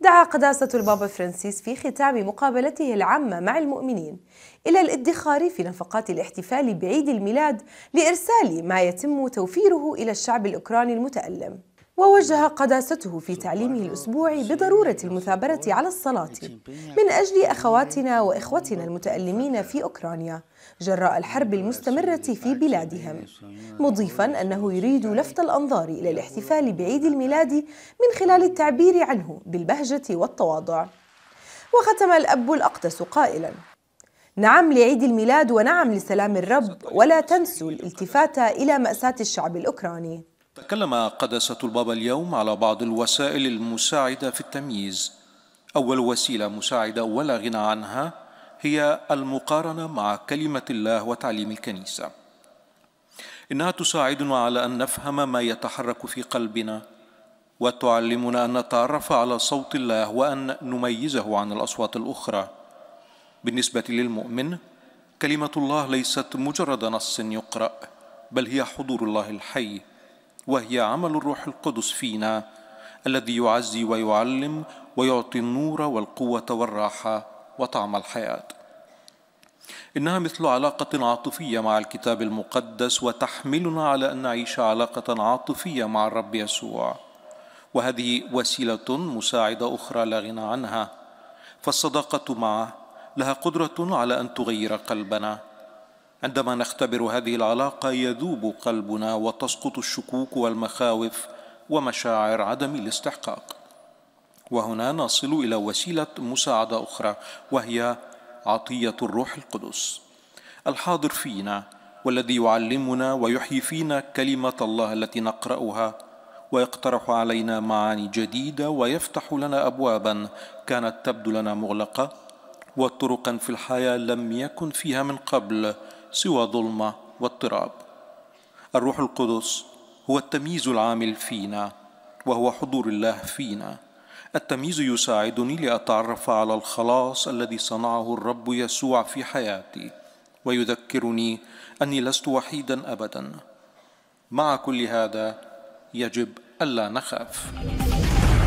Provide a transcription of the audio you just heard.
دعا قداسة البابا فرانسيس في ختام مقابلته العامة مع المؤمنين إلى الادخار في نفقات الاحتفال بعيد الميلاد لإرسال ما يتم توفيره إلى الشعب الأوكراني المتألم ووجه قداسته في تعليمه الأسبوعي بضرورة المثابرة على الصلاة من أجل أخواتنا وإخوتنا المتألمين في أوكرانيا جراء الحرب المستمرة في بلادهم مضيفا أنه يريد لفت الأنظار إلى الاحتفال بعيد الميلاد من خلال التعبير عنه بالبهجة والتواضع وختم الأب الأقدس قائلا نعم لعيد الميلاد ونعم لسلام الرب ولا تنسوا الالتفات إلى مأساة الشعب الأوكراني تكلم قدسة البابا اليوم على بعض الوسائل المساعدة في التمييز أول وسيلة مساعدة ولا غنى عنها هي المقارنة مع كلمة الله وتعليم الكنيسة إنها تساعدنا على أن نفهم ما يتحرك في قلبنا وتعلمنا أن نتعرف على صوت الله وأن نميزه عن الأصوات الأخرى بالنسبة للمؤمن كلمة الله ليست مجرد نص يقرأ بل هي حضور الله الحي وهي عمل الروح القدس فينا الذي يعزي ويعلم ويعطي النور والقوة والراحة وطعم الحياة. إنها مثل علاقة عاطفية مع الكتاب المقدس وتحملنا على أن نعيش علاقة عاطفية مع الرب يسوع. وهذه وسيلة مساعدة أخرى لا غنى عنها. فالصداقة معه لها قدرة على أن تغير قلبنا عندما نختبر هذه العلاقه يذوب قلبنا وتسقط الشكوك والمخاوف ومشاعر عدم الاستحقاق وهنا نصل الى وسيله مساعده اخرى وهي عطيه الروح القدس الحاضر فينا والذي يعلمنا ويحيي فينا كلمه الله التي نقراها ويقترح علينا معاني جديده ويفتح لنا ابوابا كانت تبدو لنا مغلقه وطرقا في الحياه لم يكن فيها من قبل سوى ظلمه واضطراب الروح القدس هو التمييز العامل فينا وهو حضور الله فينا التمييز يساعدني لاتعرف على الخلاص الذي صنعه الرب يسوع في حياتي ويذكرني اني لست وحيدا ابدا مع كل هذا يجب الا نخاف